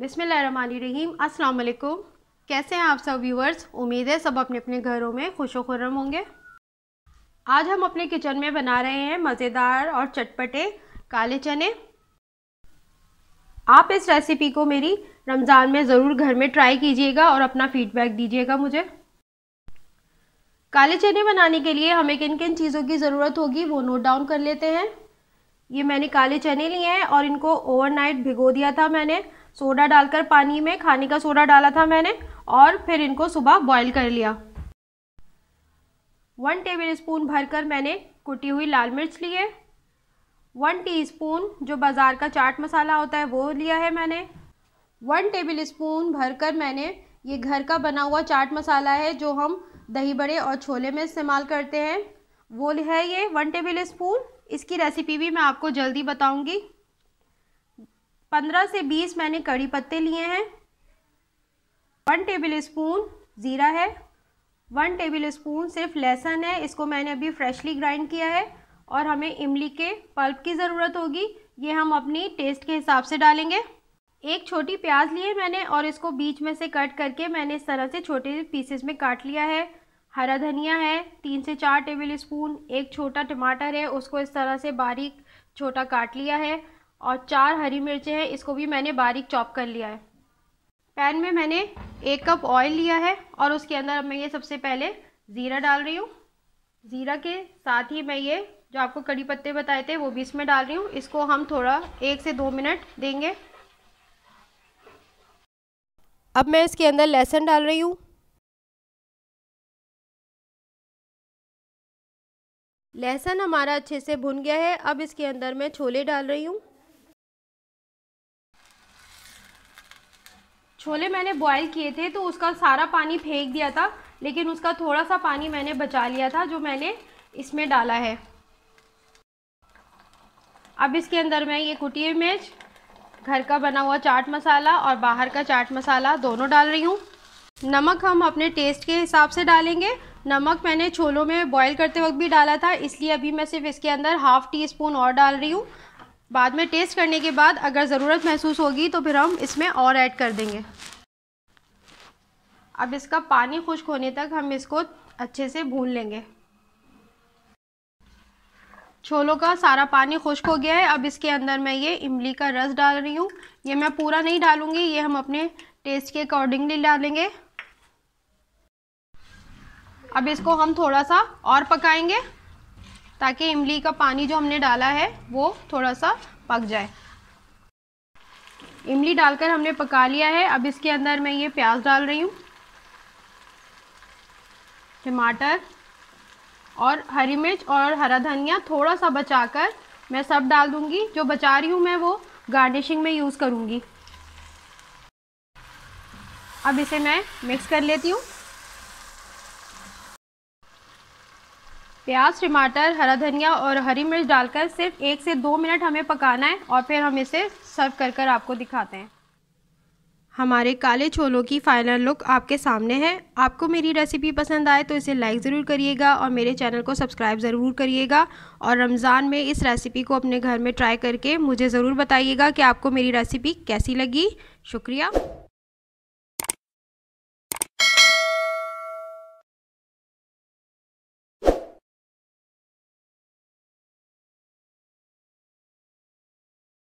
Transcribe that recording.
बिसमीम अस्सलाम वालेकुम कैसे हैं आप सब व्यूअर्स उम्मीद है सब अपने अपने घरों में खुश खुरम होंगे आज हम अपने किचन में बना रहे हैं मज़ेदार और चटपटे काले चने आप इस रेसिपी को मेरी रमज़ान में ज़रूर घर में ट्राई कीजिएगा और अपना फीडबैक दीजिएगा मुझे काले चने बनाने के लिए हमें किन किन चीज़ों की ज़रूरत होगी वो नोट डाउन कर लेते हैं ये मैंने काले चने लिए हैं और इनको ओवरनाइट भिगो दिया था मैंने सोडा डालकर पानी में खाने का सोडा डाला था मैंने और फिर इनको सुबह बॉईल कर लिया वन टेबल स्पून भरकर मैंने कुटी हुई लाल मिर्च ली है वन टीस्पून जो बाज़ार का चाट मसाला होता है वो लिया है मैंने वन टेबल स्पून भरकर मैंने ये घर का बना हुआ चाट मसाला है जो हम दही बड़े और छोले में इस्तेमाल करते हैं वो है ये वन टेबल स्पून इसकी रेसिपी भी मैं आपको जल्दी बताऊंगी पंद्रह से बीस मैंने कड़ी पत्ते लिए हैं वन टेबल स्पून ज़ीरा है वन टेबल स्पून सिर्फ लहसुन है इसको मैंने अभी फ्रेशली ग्राइंड किया है और हमें इमली के पल्प की ज़रूरत होगी ये हम अपनी टेस्ट के हिसाब से डालेंगे एक छोटी प्याज ली है मैंने और इसको बीच में से कट करके मैंने इस तरह से छोटे पीसेस में काट लिया है हरा धनिया है तीन से चार टेबल स्पून एक छोटा टमाटर है उसको इस तरह से बारीक छोटा काट लिया है और चार हरी मिर्चें हैं इसको भी मैंने बारीक चॉप कर लिया है पैन में मैंने एक कप ऑयल लिया है और उसके अंदर अब मैं ये सबसे पहले ज़ीरा डाल रही हूँ ज़ीरा के साथ ही मैं ये जो आपको कड़ी पत्ते बताए थे वो भी इसमें डाल रही हूँ इसको हम थोड़ा एक से दो मिनट देंगे अब मैं इसके अंदर लहसुन डाल रही हूँ लहसुन हमारा अच्छे से भुन गया है अब इसके अंदर मैं छोले डाल रही हूँ छोले मैंने बॉयल किए थे तो उसका सारा पानी फेंक दिया था लेकिन उसका थोड़ा सा पानी मैंने बचा लिया था जो मैंने इसमें डाला है अब इसके अंदर मैं ये कुटी मिर्च घर का बना हुआ चाट मसाला और बाहर का चाट मसाला दोनों डाल रही हूँ नमक हम अपने टेस्ट के हिसाब से डालेंगे नमक मैंने छोलों में बॉईल करते वक्त भी डाला था इसलिए अभी मैं सिर्फ इसके अंदर हाफ़ टी स्पून और डाल रही हूँ बाद में टेस्ट करने के बाद अगर ज़रूरत महसूस होगी तो फिर हम इसमें और ऐड कर देंगे अब इसका पानी खुश्क होने तक हम इसको अच्छे से भून लेंगे छोलों का सारा पानी खुश्क हो गया है अब इसके अंदर मैं ये इमली का रस डाल रही हूँ ये मैं पूरा नहीं डालूँगी ये हम अपने टेस्ट के अकॉर्डिंगली डालेंगे अब इसको हम थोड़ा सा और पकाएंगे ताकि इमली का पानी जो हमने डाला है वो थोड़ा सा पक जाए इमली डालकर हमने पका लिया है अब इसके अंदर मैं ये प्याज डाल रही हूँ टमाटर और हरी मिर्च और हरा धनिया थोड़ा सा बचाकर मैं सब डाल दूँगी जो बचा रही हूँ मैं वो गार्निशिंग में यूज़ करूँगी अब इसे मैं मिक्स कर लेती हूँ प्याज टमाटर हरा धनिया और हरी मिर्च डालकर सिर्फ एक से दो मिनट हमें पकाना है और फिर हम इसे सर्व कर कर आपको दिखाते हैं हमारे काले छोलों की फाइनल लुक आपके सामने है आपको मेरी रेसिपी पसंद आए तो इसे लाइक ज़रूर करिएगा और मेरे चैनल को सब्सक्राइब ज़रूर करिएगा और रमज़ान में इस रेसिपी को अपने घर में ट्राई करके मुझे ज़रूर बताइएगा कि आपको मेरी रेसिपी कैसी लगी शुक्रिया